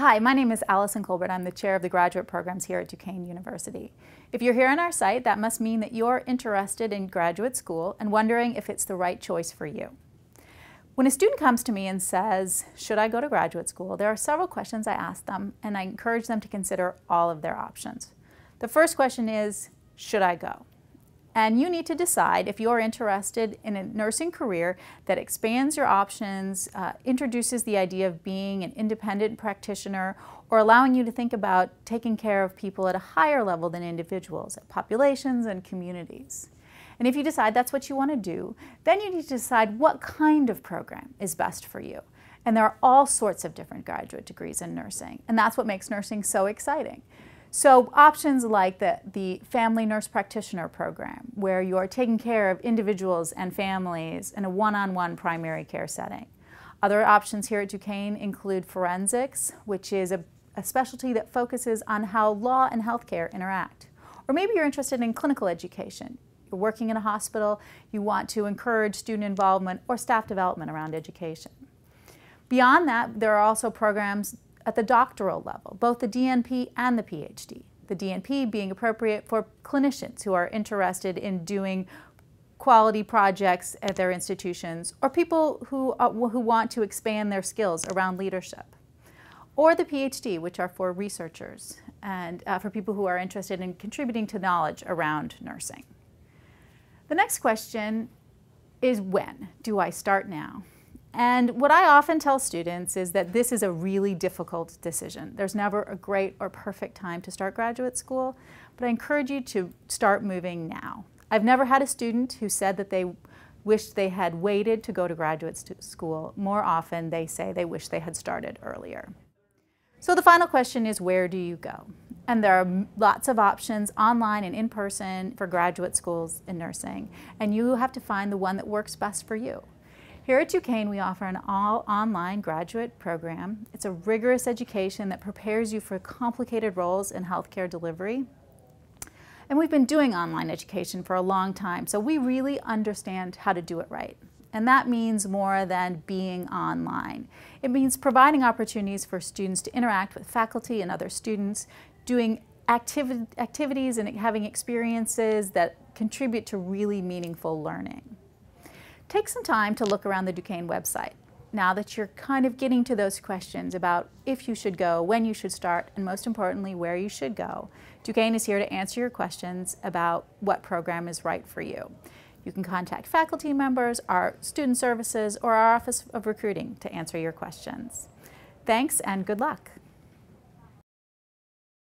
Hi, my name is Allison Colbert. I'm the chair of the graduate programs here at Duquesne University. If you're here on our site, that must mean that you're interested in graduate school and wondering if it's the right choice for you. When a student comes to me and says, should I go to graduate school, there are several questions I ask them and I encourage them to consider all of their options. The first question is, should I go? and you need to decide if you're interested in a nursing career that expands your options, uh, introduces the idea of being an independent practitioner, or allowing you to think about taking care of people at a higher level than individuals, at populations and communities. And if you decide that's what you want to do, then you need to decide what kind of program is best for you. And there are all sorts of different graduate degrees in nursing, and that's what makes nursing so exciting. So options like the, the family nurse practitioner program, where you are taking care of individuals and families in a one-on-one -on -one primary care setting. Other options here at Duquesne include forensics, which is a, a specialty that focuses on how law and healthcare interact. Or maybe you're interested in clinical education. You're working in a hospital, you want to encourage student involvement or staff development around education. Beyond that, there are also programs at the doctoral level, both the DNP and the PhD. The DNP being appropriate for clinicians who are interested in doing quality projects at their institutions or people who, uh, who want to expand their skills around leadership. Or the PhD, which are for researchers and uh, for people who are interested in contributing to knowledge around nursing. The next question is when? Do I start now? And what I often tell students is that this is a really difficult decision. There's never a great or perfect time to start graduate school, but I encourage you to start moving now. I've never had a student who said that they wished they had waited to go to graduate school. More often, they say they wish they had started earlier. So the final question is where do you go? And there are lots of options online and in person for graduate schools in nursing, and you have to find the one that works best for you. Here at Duquesne, we offer an all-online graduate program. It's a rigorous education that prepares you for complicated roles in healthcare delivery. And we've been doing online education for a long time, so we really understand how to do it right. And that means more than being online. It means providing opportunities for students to interact with faculty and other students, doing activi activities and having experiences that contribute to really meaningful learning take some time to look around the Duquesne website now that you're kind of getting to those questions about if you should go, when you should start, and most importantly, where you should go, Duquesne is here to answer your questions about what program is right for you. You can contact faculty members, our student services, or our Office of Recruiting to answer your questions. Thanks and good luck.